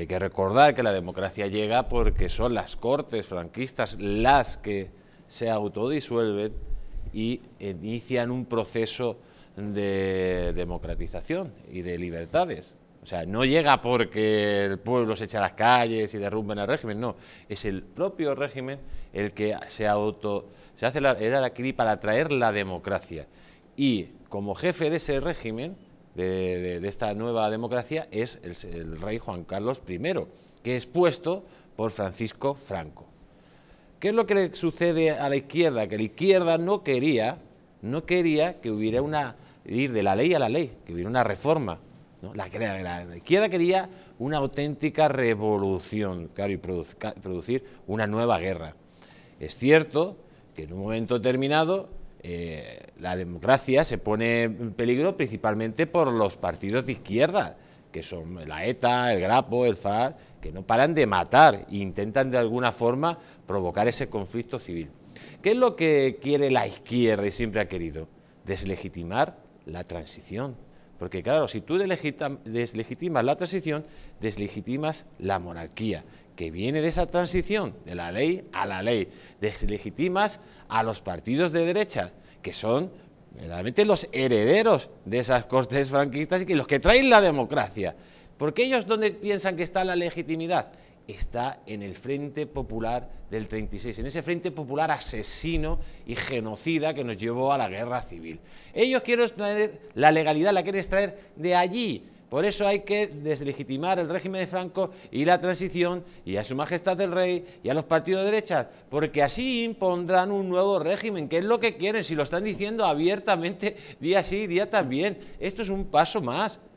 hay que recordar que la democracia llega porque son las cortes franquistas las que se autodisuelven y inician un proceso de democratización y de libertades. O sea, no llega porque el pueblo se echa a las calles y derrumben el régimen, no. Es el propio régimen el que se auto... Se hace la, la para traer la democracia. Y como jefe de ese régimen, de, esta nueva democracia es el, rey Juan Carlos I, que es puesto por Francisco Franco. ¿Qué es lo que le sucede a la izquierda? Que la izquierda no quería, no quería que hubiera una, ir de la ley a la ley, que hubiera una reforma. La, izquierda quería una auténtica revolución, claro, y producir una nueva guerra. Es cierto que en un momento determinado eh, la democracia se pone en peligro principalmente por los partidos de izquierda, que son la ETA, el Grapo, el FAR, que no paran de matar e intentan de alguna forma provocar ese conflicto civil. ¿Qué es lo que quiere la izquierda y siempre ha querido? Deslegitimar la transición porque claro, si tú deslegitimas la transición, deslegitimas la monarquía, que viene de esa transición, de la ley a la ley. Deslegitimas a los partidos de derecha, que son verdaderamente los herederos de esas cortes franquistas y que los que traen la democracia. Porque ellos, ¿dónde piensan que está la legitimidad? está en el Frente Popular del 36, en ese Frente Popular asesino y genocida que nos llevó a la guerra civil. Ellos quieren extraer la legalidad, la quieren extraer de allí. Por eso hay que deslegitimar el régimen de Franco y la transición y a su majestad el rey y a los partidos de derecha, porque así impondrán un nuevo régimen, que es lo que quieren, si lo están diciendo abiertamente día sí, día también. Esto es un paso más,